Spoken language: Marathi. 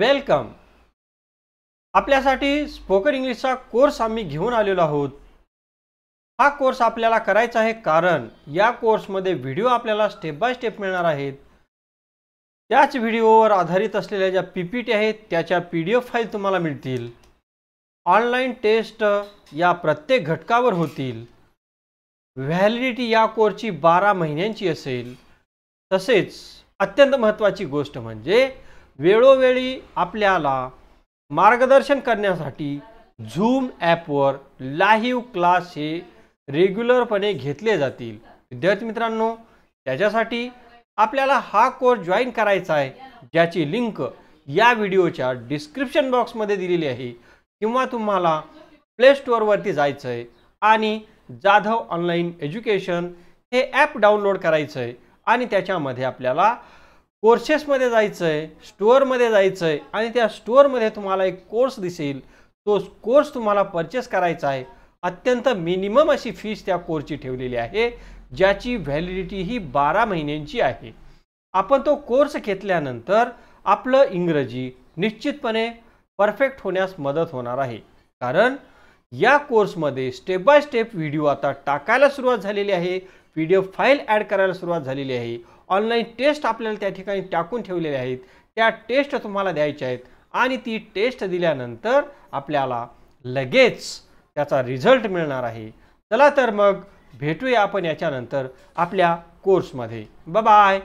वेलकम आपल्यासाठी स्पोकन इंग्लिशचा कोर्स आम्ही घेऊन आलेलो आहोत हा कोर्स आपल्याला करायचा आहे कारण या कोर्समध्ये व्हिडिओ आपल्याला स्टेप बाय स्टेप मिळणार आहेत त्याच व्हिडिओवर आधारित असलेल्या ज्या पी पी टी आहेत त्याच्या पी डी एफ फाईल तुम्हाला मिळतील ऑनलाईन टेस्ट या प्रत्येक घटकावर होतील व्हॅलिडिटी या कोर्सची बारा महिन्यांची असेल तसेच अत्यंत महत्त्वाची गोष्ट म्हणजे वेळोवेळी आपल्याला मार्गदर्शन करण्यासाठी झूम ॲपवर लाईव्ह क्लास हे रेग्युलरपणे घेतले जातील विद्यार्थी मित्रांनो त्याच्यासाठी आपल्याला हा कोर्स जॉईन करायचा आहे ज्याची लिंक या व्हिडिओच्या डिस्क्रिप्शन बॉक्समध्ये दिलेली आहे किंवा तुम्हाला प्लेस्टोअरवरती जायचं आहे आणि जाधव ऑनलाईन एज्युकेशन हे ॲप डाउनलोड करायचं आहे आणि त्याच्यामध्ये आपल्याला कोर्सेसमध्ये जायचं आहे स्टोअरमध्ये जायचं आहे आणि त्या स्टोअरमध्ये तुम्हाला एक कोर्स दिसेल तो कोर्स तुम्हाला परचेस करायचा आहे अत्यंत मिनिमम अशी फीस त्या कोर्सची ठेवलेली आहे ज्याची व्हॅलिडिटी ही बारा महिन्यांची आहे आपण तो कोर्स घेतल्यानंतर आपलं इंग्रजी निश्चितपणे परफेक्ट होण्यास मदत होणार आहे कारण या कोर्समध्ये स्टेप बाय स्टेप व्हिडिओ आता टाकायला सुरुवात झालेली आहे P D F file add करायला सुरुवात झालेली आहे ऑनलाईन टेस्ट आपल्याला त्या ठिकाणी टाकून ठेवलेल्या आहेत त्या टेस्ट तुम्हाला द्यायच्या आहेत आणि ती टेस्ट दिल्यानंतर आपल्याला लगेच त्याचा रिझल्ट मिळणार आहे चला तर मग भेटूया आपण याच्यानंतर आपल्या कोर्समध्ये बाय